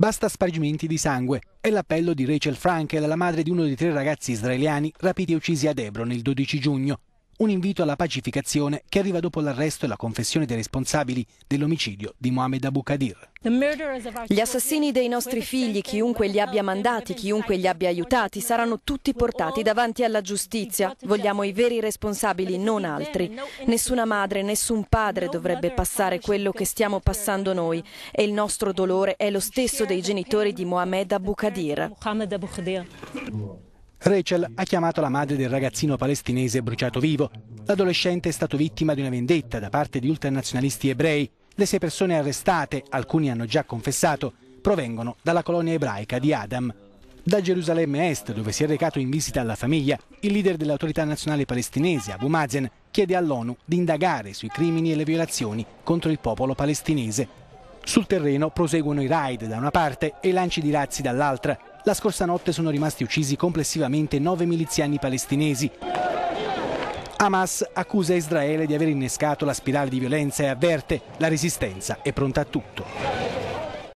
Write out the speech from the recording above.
Basta spargimenti di sangue. È l'appello di Rachel Frankel, la madre di uno dei tre ragazzi israeliani rapiti e uccisi ad Hebron il 12 giugno un invito alla pacificazione che arriva dopo l'arresto e la confessione dei responsabili dell'omicidio di Mohamed Abu Qadir. Gli assassini dei nostri figli, chiunque li abbia mandati, chiunque li abbia aiutati, saranno tutti portati davanti alla giustizia. Vogliamo i veri responsabili, non altri. Nessuna madre, nessun padre dovrebbe passare quello che stiamo passando noi e il nostro dolore è lo stesso dei genitori di Mohamed Abu Qadir. Rachel ha chiamato la madre del ragazzino palestinese bruciato vivo. L'adolescente è stato vittima di una vendetta da parte di ultranazionalisti ebrei. Le sei persone arrestate, alcuni hanno già confessato, provengono dalla colonia ebraica di Adam. Da Gerusalemme Est, dove si è recato in visita alla famiglia, il leader dell'autorità nazionale palestinese, Abu Mazen, chiede all'ONU di indagare sui crimini e le violazioni contro il popolo palestinese. Sul terreno proseguono i raid da una parte e i lanci di razzi dall'altra. La scorsa notte sono rimasti uccisi complessivamente nove miliziani palestinesi. Hamas accusa Israele di aver innescato la spirale di violenza e avverte la resistenza è pronta a tutto.